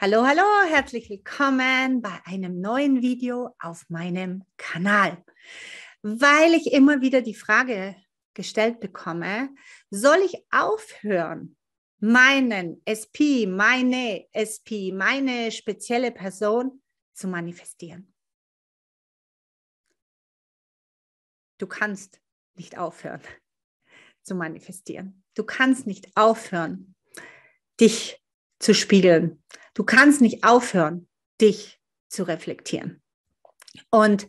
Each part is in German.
Hallo, hallo, herzlich willkommen bei einem neuen Video auf meinem Kanal. Weil ich immer wieder die Frage gestellt bekomme, soll ich aufhören, meinen SP, meine SP, meine spezielle Person zu manifestieren? Du kannst nicht aufhören zu manifestieren. Du kannst nicht aufhören, dich zu spiegeln Du kannst nicht aufhören, dich zu reflektieren. Und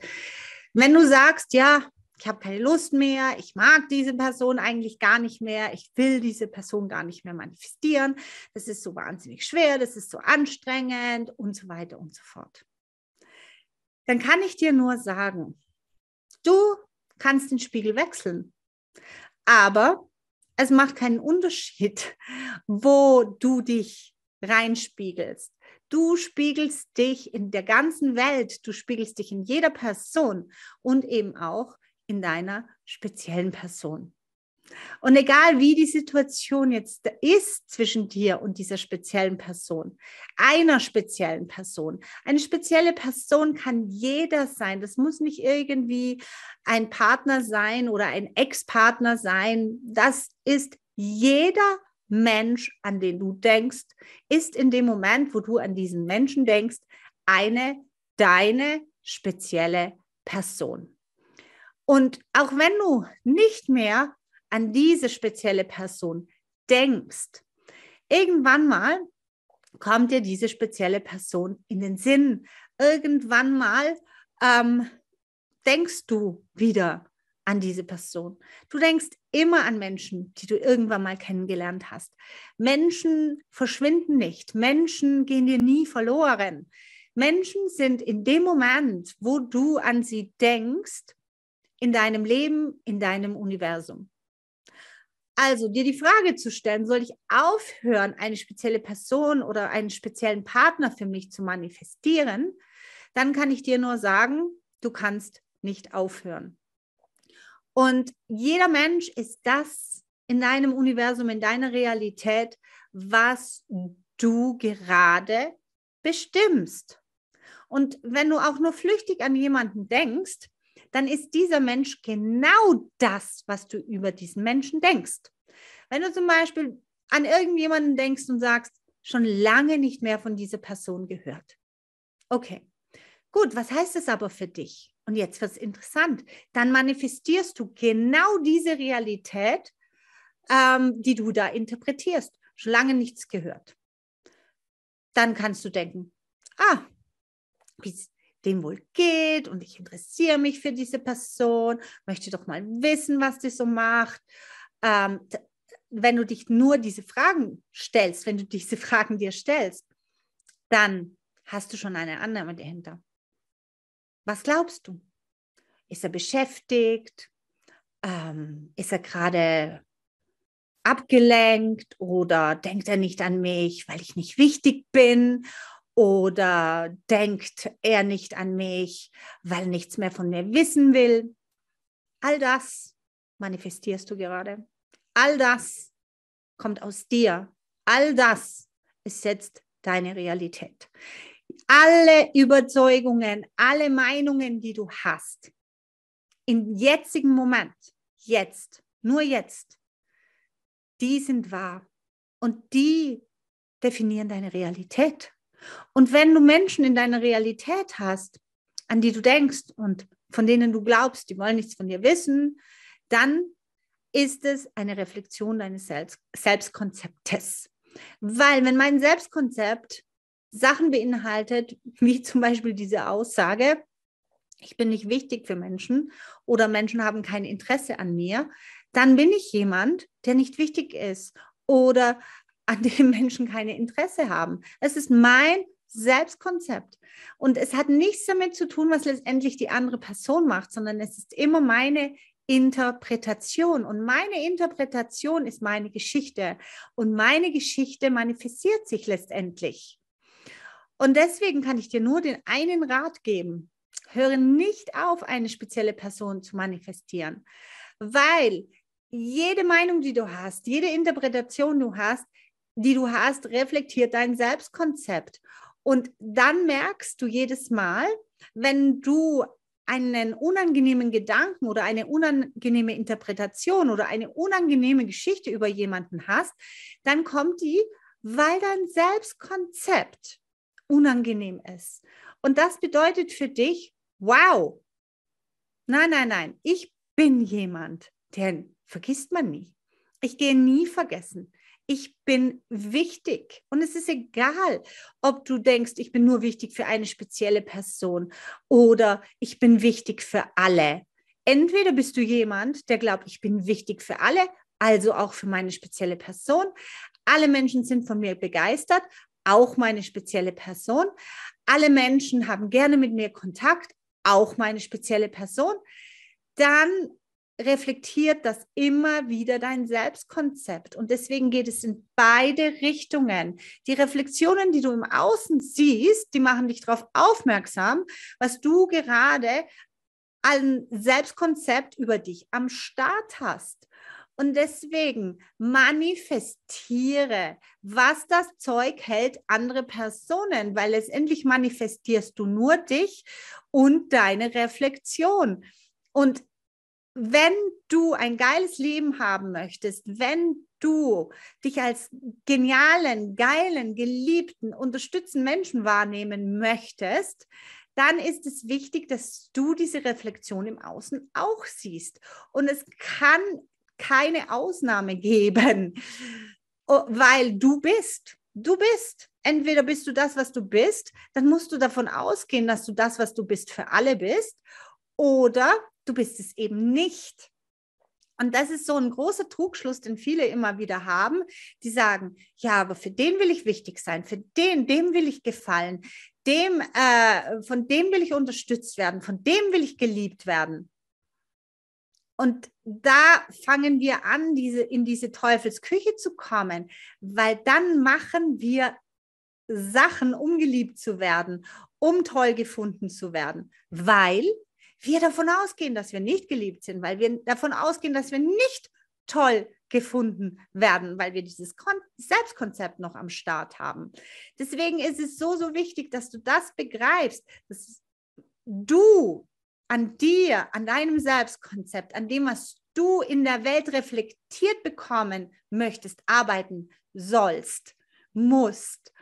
wenn du sagst, ja, ich habe keine Lust mehr, ich mag diese Person eigentlich gar nicht mehr, ich will diese Person gar nicht mehr manifestieren, das ist so wahnsinnig schwer, das ist so anstrengend und so weiter und so fort. Dann kann ich dir nur sagen, du kannst den Spiegel wechseln, aber es macht keinen Unterschied, wo du dich reinspiegelst. Du spiegelst dich in der ganzen Welt, du spiegelst dich in jeder Person und eben auch in deiner speziellen Person. Und egal wie die Situation jetzt ist zwischen dir und dieser speziellen Person, einer speziellen Person, eine spezielle Person kann jeder sein. Das muss nicht irgendwie ein Partner sein oder ein Ex-Partner sein. Das ist jeder Mensch, an den du denkst, ist in dem Moment, wo du an diesen Menschen denkst, eine deine spezielle Person. Und auch wenn du nicht mehr an diese spezielle Person denkst, irgendwann mal kommt dir diese spezielle Person in den Sinn. Irgendwann mal ähm, denkst du wieder an diese Person. Du denkst immer an Menschen, die du irgendwann mal kennengelernt hast. Menschen verschwinden nicht. Menschen gehen dir nie verloren. Menschen sind in dem Moment, wo du an sie denkst, in deinem Leben, in deinem Universum. Also dir die Frage zu stellen, soll ich aufhören, eine spezielle Person oder einen speziellen Partner für mich zu manifestieren, dann kann ich dir nur sagen, du kannst nicht aufhören. Und jeder Mensch ist das in deinem Universum, in deiner Realität, was du gerade bestimmst. Und wenn du auch nur flüchtig an jemanden denkst, dann ist dieser Mensch genau das, was du über diesen Menschen denkst. Wenn du zum Beispiel an irgendjemanden denkst und sagst, schon lange nicht mehr von dieser Person gehört. Okay, gut, was heißt es aber für dich? Und jetzt wird es interessant. Dann manifestierst du genau diese Realität, ähm, die du da interpretierst. Schon lange nichts gehört. Dann kannst du denken, ah, wie es dem wohl geht und ich interessiere mich für diese Person, möchte doch mal wissen, was die so macht. Ähm, wenn du dich nur diese Fragen stellst, wenn du diese Fragen dir stellst, dann hast du schon eine Annahme dahinter. Was glaubst du? Ist er beschäftigt? Ähm, ist er gerade abgelenkt oder denkt er nicht an mich, weil ich nicht wichtig bin? Oder denkt er nicht an mich, weil nichts mehr von mir wissen will? All das manifestierst du gerade. All das kommt aus dir. All das ist jetzt deine Realität alle Überzeugungen, alle Meinungen, die du hast, im jetzigen Moment, jetzt, nur jetzt, die sind wahr und die definieren deine Realität. Und wenn du Menschen in deiner Realität hast, an die du denkst und von denen du glaubst, die wollen nichts von dir wissen, dann ist es eine Reflexion deines Selbst Selbstkonzeptes. Weil wenn mein Selbstkonzept Sachen beinhaltet, wie zum Beispiel diese Aussage, ich bin nicht wichtig für Menschen oder Menschen haben kein Interesse an mir, dann bin ich jemand, der nicht wichtig ist oder an dem Menschen keine Interesse haben. Es ist mein Selbstkonzept. Und es hat nichts damit zu tun, was letztendlich die andere Person macht, sondern es ist immer meine Interpretation. Und meine Interpretation ist meine Geschichte. Und meine Geschichte manifestiert sich letztendlich. Und deswegen kann ich dir nur den einen Rat geben. Höre nicht auf, eine spezielle Person zu manifestieren, weil jede Meinung, die du hast, jede Interpretation, du hast, die du hast, reflektiert dein Selbstkonzept. Und dann merkst du jedes Mal, wenn du einen unangenehmen Gedanken oder eine unangenehme Interpretation oder eine unangenehme Geschichte über jemanden hast, dann kommt die, weil dein Selbstkonzept unangenehm ist. Und das bedeutet für dich, wow, nein, nein, nein, ich bin jemand, den vergisst man nie. Ich gehe nie vergessen. Ich bin wichtig. Und es ist egal, ob du denkst, ich bin nur wichtig für eine spezielle Person oder ich bin wichtig für alle. Entweder bist du jemand, der glaubt, ich bin wichtig für alle, also auch für meine spezielle Person. Alle Menschen sind von mir begeistert, auch meine spezielle Person. Alle Menschen haben gerne mit mir Kontakt, auch meine spezielle Person. Dann reflektiert das immer wieder dein Selbstkonzept. Und deswegen geht es in beide Richtungen. Die Reflexionen, die du im Außen siehst, die machen dich darauf aufmerksam, was du gerade an Selbstkonzept über dich am Start hast. Und deswegen manifestiere, was das Zeug hält, andere Personen, weil letztendlich manifestierst du nur dich und deine Reflexion. Und wenn du ein geiles Leben haben möchtest, wenn du dich als genialen, geilen, geliebten, unterstützenden Menschen wahrnehmen möchtest, dann ist es wichtig, dass du diese Reflexion im Außen auch siehst. Und es kann keine Ausnahme geben, oh, weil du bist. Du bist. Entweder bist du das, was du bist, dann musst du davon ausgehen, dass du das, was du bist, für alle bist, oder du bist es eben nicht. Und das ist so ein großer Trugschluss, den viele immer wieder haben, die sagen, ja, aber für den will ich wichtig sein, für den, dem will ich gefallen, dem, äh, von dem will ich unterstützt werden, von dem will ich geliebt werden. Und da fangen wir an, diese, in diese Teufelsküche zu kommen, weil dann machen wir Sachen, um geliebt zu werden, um toll gefunden zu werden, weil wir davon ausgehen, dass wir nicht geliebt sind, weil wir davon ausgehen, dass wir nicht toll gefunden werden, weil wir dieses Kon Selbstkonzept noch am Start haben. Deswegen ist es so, so wichtig, dass du das begreifst, dass du an dir, an deinem Selbstkonzept, an dem, was du in der Welt reflektiert bekommen möchtest, arbeiten sollst, musst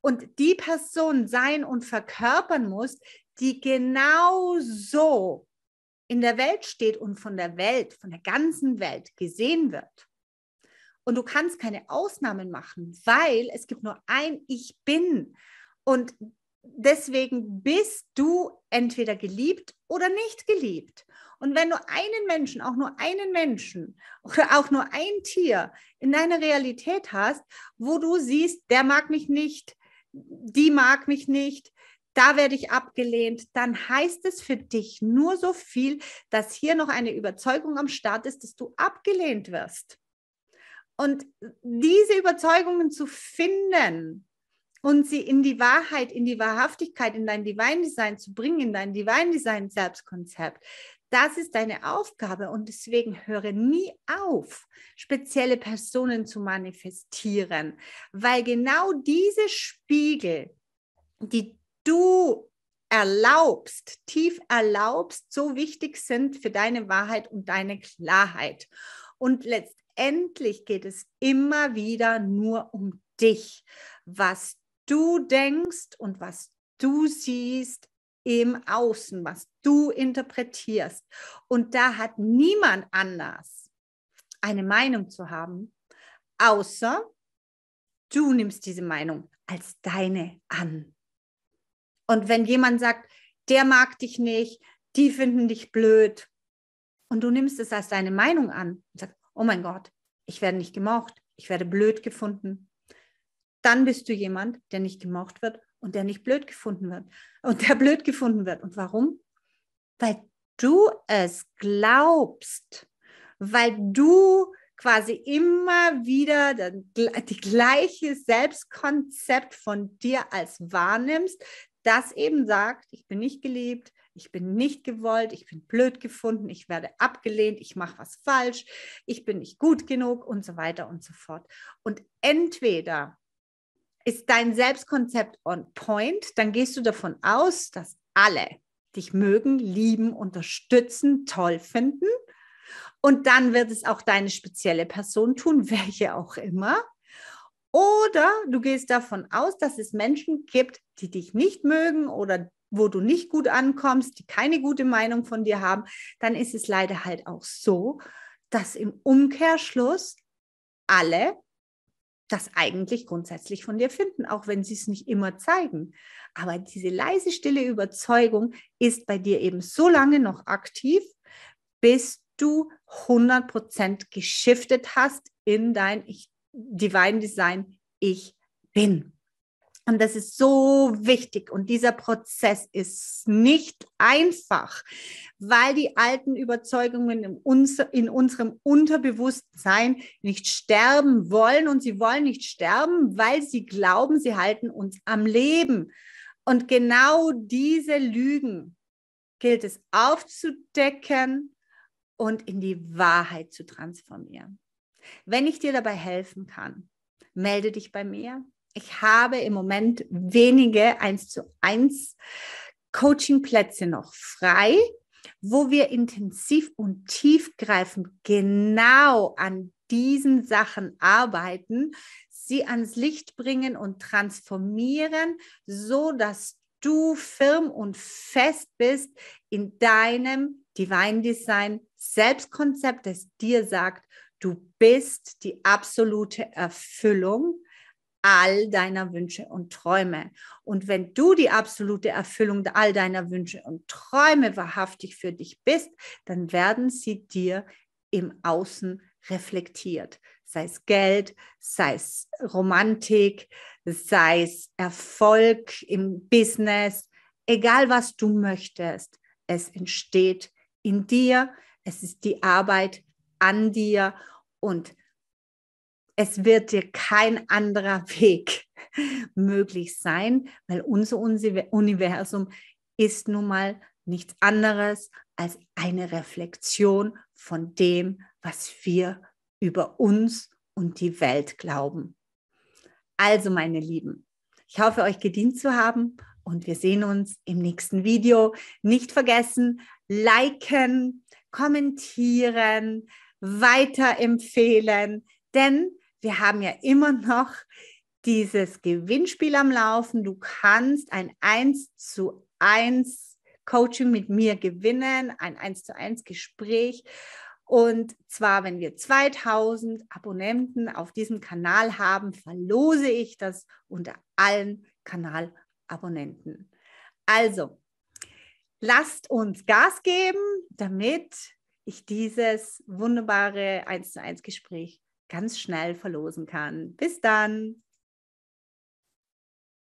und die Person sein und verkörpern muss, die genau so in der Welt steht und von der Welt, von der ganzen Welt gesehen wird. Und du kannst keine Ausnahmen machen, weil es gibt nur ein Ich bin. Und deswegen bist du entweder geliebt oder nicht geliebt. Und wenn du einen Menschen, auch nur einen Menschen, oder auch nur ein Tier in deiner Realität hast, wo du siehst, der mag mich nicht, die mag mich nicht, da werde ich abgelehnt, dann heißt es für dich nur so viel, dass hier noch eine Überzeugung am Start ist, dass du abgelehnt wirst. Und diese Überzeugungen zu finden, und sie in die Wahrheit, in die Wahrhaftigkeit, in dein Divine Design zu bringen, in dein Divine Design Selbstkonzept. Das ist deine Aufgabe und deswegen höre nie auf, spezielle Personen zu manifestieren, weil genau diese Spiegel, die du erlaubst, tief erlaubst, so wichtig sind für deine Wahrheit und deine Klarheit. Und letztendlich geht es immer wieder nur um dich, was du denkst und was du siehst im Außen, was du interpretierst. Und da hat niemand anders eine Meinung zu haben, außer du nimmst diese Meinung als deine an. Und wenn jemand sagt, der mag dich nicht, die finden dich blöd, und du nimmst es als deine Meinung an und sagst, oh mein Gott, ich werde nicht gemocht, ich werde blöd gefunden, dann bist du jemand, der nicht gemocht wird und der nicht blöd gefunden wird. Und der blöd gefunden wird. Und warum? Weil du es glaubst, weil du quasi immer wieder die gleiche Selbstkonzept von dir als wahrnimmst, das eben sagt, ich bin nicht geliebt, ich bin nicht gewollt, ich bin blöd gefunden, ich werde abgelehnt, ich mache was falsch, ich bin nicht gut genug und so weiter und so fort. Und entweder ist dein Selbstkonzept on point, dann gehst du davon aus, dass alle dich mögen, lieben, unterstützen, toll finden. Und dann wird es auch deine spezielle Person tun, welche auch immer. Oder du gehst davon aus, dass es Menschen gibt, die dich nicht mögen oder wo du nicht gut ankommst, die keine gute Meinung von dir haben, dann ist es leider halt auch so, dass im Umkehrschluss alle das eigentlich grundsätzlich von dir finden, auch wenn sie es nicht immer zeigen. Aber diese leise, stille Überzeugung ist bei dir eben so lange noch aktiv, bis du 100% geschiftet hast in dein ich, Divine Design Ich bin. Und das ist so wichtig. Und dieser Prozess ist nicht einfach, weil die alten Überzeugungen in, uns, in unserem Unterbewusstsein nicht sterben wollen. Und sie wollen nicht sterben, weil sie glauben, sie halten uns am Leben. Und genau diese Lügen gilt es aufzudecken und in die Wahrheit zu transformieren. Wenn ich dir dabei helfen kann, melde dich bei mir ich habe im Moment wenige 1 zu 1 Coaching-Plätze noch frei, wo wir intensiv und tiefgreifend genau an diesen Sachen arbeiten, sie ans Licht bringen und transformieren, so dass du firm und fest bist in deinem Divine Design Selbstkonzept, das dir sagt, du bist die absolute Erfüllung all deiner Wünsche und Träume. Und wenn du die absolute Erfüllung all deiner Wünsche und Träume wahrhaftig für dich bist, dann werden sie dir im Außen reflektiert. Sei es Geld, sei es Romantik, sei es Erfolg im Business, egal was du möchtest, es entsteht in dir, es ist die Arbeit an dir und es wird dir kein anderer Weg möglich sein, weil unser Universum ist nun mal nichts anderes als eine Reflexion von dem, was wir über uns und die Welt glauben. Also, meine Lieben, ich hoffe, euch gedient zu haben und wir sehen uns im nächsten Video. Nicht vergessen, liken, kommentieren, weiterempfehlen, denn wir haben ja immer noch dieses Gewinnspiel am Laufen. Du kannst ein 1 zu 1 Coaching mit mir gewinnen, ein 1 zu 1 Gespräch. Und zwar, wenn wir 2000 Abonnenten auf diesem Kanal haben, verlose ich das unter allen Kanalabonnenten. Also, lasst uns Gas geben, damit ich dieses wunderbare 1 zu 1 Gespräch ganz schnell verlosen kann. Bis dann!